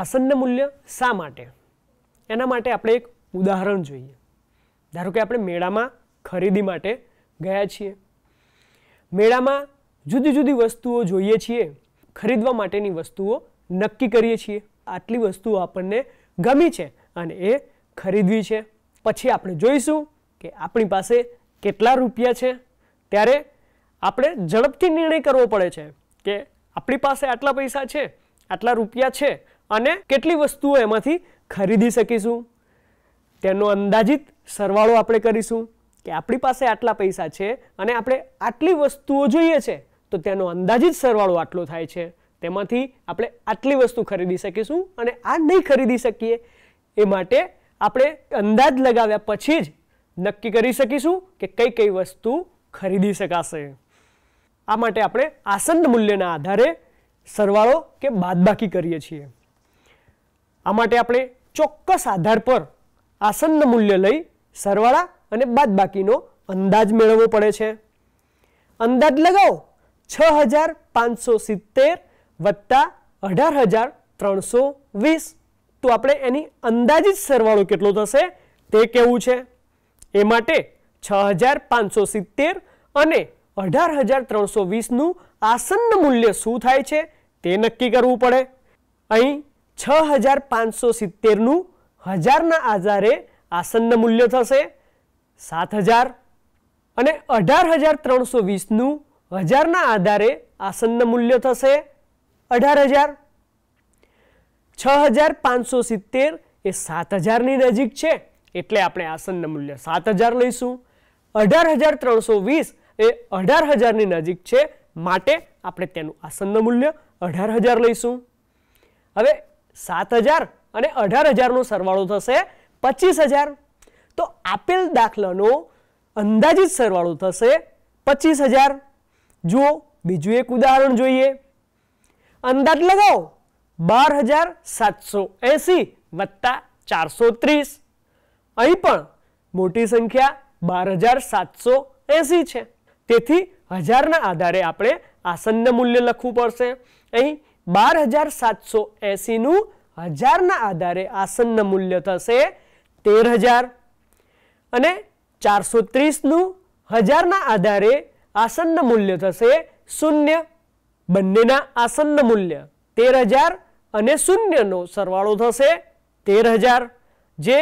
આસन्न મૂલ્ય શા માટે એના માટે આપણે એક ઉદાહરણ જોઈએ ધારો કે આપણે મેળામાં ખરીદી માટે ગયા છીએ મેળામાં જુદી જુદી વસ્તુઓ જોઈએ છીએ ખરીદવા માટેની વસ્તુઓ નક્કી કરીએ છીએ આટલી વસ્તુઓ આપણને ગમી છે અને એ ખરીદવી છે પછી આપણે જોઈશું કે આપણી પાસે કેટલા રૂપિયા છે ત્યારે આપણે ઝડપથી નિર્ણય કરવો પડે છે કે આપણી પાસે આટલા પૈસા છે આટલા રૂપિયા છે અને કેટલી વસ્તુઓ એમાંથી ખરીદી શકીશું તેનો અંદાજિત સરવાળો આપણે કરીશું કે આપણી પાસે આટલા પૈસા છે અને આપણે આટલી વસ્તુઓ જોઈએ છે તો તેનો અંદાજિત સરવાળો આટલો થાય છે તેમાંથી આપણે આટલી વસ્તુ ખરીદી શકીશું અને આ નહીં ખરીદી શકીએ એ માટે આપણે અંદાજ લગાવ્યા પછી જ નક્કી કરી શકીશું કે કઈ કઈ વસ્તુ ખરીદી શકાશે આ માટે આપણે આસંદ મૂલ્યના આધારે સરવાળો કે બાદબાકી કરીએ છીએ આ માટે આપણે ચોક્કસ આધાર પર આસન્ન મૂલ્ય લઈ સરવાળા અને બાદબાકીનો અંદાજ મેળવવો પડે છે અંદાજ લગાવો છ હજાર પાંચસો સિત્તેર વત્તા અઢાર હજાર ત્રણસો વીસ તો આપણે એની અંદાજિત સરવાળો કેટલો થશે તે કેવું છે એ માટે છ હજાર પાંચસો સિત્તેર અને અઢાર હજાર ત્રણસો વીસનું આસન્ન મૂલ્ય શું થાય છે તે નક્કી કરવું પડે અહીં છ હજાર પાંચસો સિત્તેરનું હજારના આધારે આસનના મૂલ્ય થશે સાત હજાર અને અઢાર હજાર ત્રણસો વીસનું હજારના આધારે આસનના મૂલ્ય થશે અઢાર હજાર છ હજાર પાંચસો સિત્તેર એ સાત હજારની નજીક છે એટલે આપણે આસનના મૂલ્ય સાત હજાર લઈશું અઢાર હજાર ત્રણસો વીસ એ અઢાર હજારની નજીક છે માટે આપણે તેનું આસનનું મૂલ્ય અઢાર હજાર લઈશું હવે સાત હજાર અને અઢાર હજારનો સરવાળો થશે પચીસ હજાર તો આપેલ દાખલાનો અંદાજિત સરવાળો થશે પચીસ હજાર જુઓ બીજું એક ઉદાહરણ જોઈએ અંદાજ લગાવો બાર હજાર સાતસો એંસી વત્તા ચારસો ત્રીસ અહીં પણ મોટી સંખ્યા બાર હજાર સાતસો એંસી છે તેથી હજારના આધારે આપણે આસન્ન મૂલ્ય લખવું પડશે અહીં બાર હજાર સાતસો એંસીનું હજારના આધારે આસનના મૂલ્ય થશે તેર હજાર અને ચારસો ત્રીસનું હજારના આધારે આસનના મૂલ્ય થશે શૂન્ય બંનેના આસનના મૂલ્ય તેર હજાર અને શૂન્યનો સરવાળો થશે તેર હજાર જે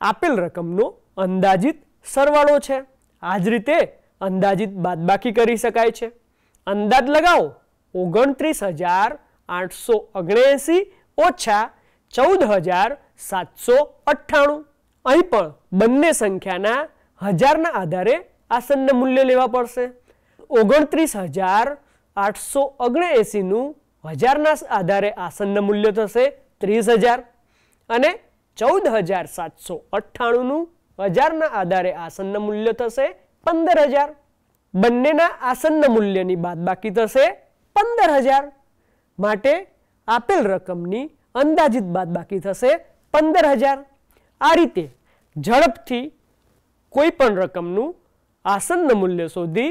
આપેલ રકમનો અંદાજિત સરવાળો છે આ જ રીતે અંદાજિત બાદબાકી કરી શકાય છે અંદાજ લગાવો ઓગણત્રીસ હજાર આઠસો ઓગણએંસી ઓછા ચૌદ હજાર સાતસો અઠ્ઠાણું અહીં પણ બંને સંખ્યાના હજારના આધારે આસનને મૂલ્ય લેવા પડશે ઓગણત્રીસ હજાર આઠસો ઓગણએંસીનું હજારના આધારે આસનના મૂલ્ય થશે ત્રીસ હજાર અને ચૌદ હજાર સાતસો અઠ્ઠાણુંનું હજારના આધારે આસનના મૂલ્ય થશે પંદર હજાર બંનેના આસનના મૂલ્યની બાદ બાકી થશે પંદર હજાર માટે આપેલ રકમની અંદાજિત બાદ બાકી થશે પંદર હજાર આ રીતે ઝડપથી કોઈ પણ રકમનું આસન્ન મૂલ્ય શોધી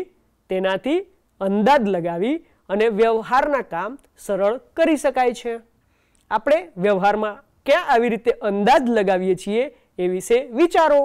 તેનાથી અંદાજ લગાવી અને વ્યવહારના કામ સરળ કરી શકાય છે આપણે વ્યવહારમાં ક્યાં આવી રીતે અંદાજ લગાવીએ છીએ એ વિશે વિચારો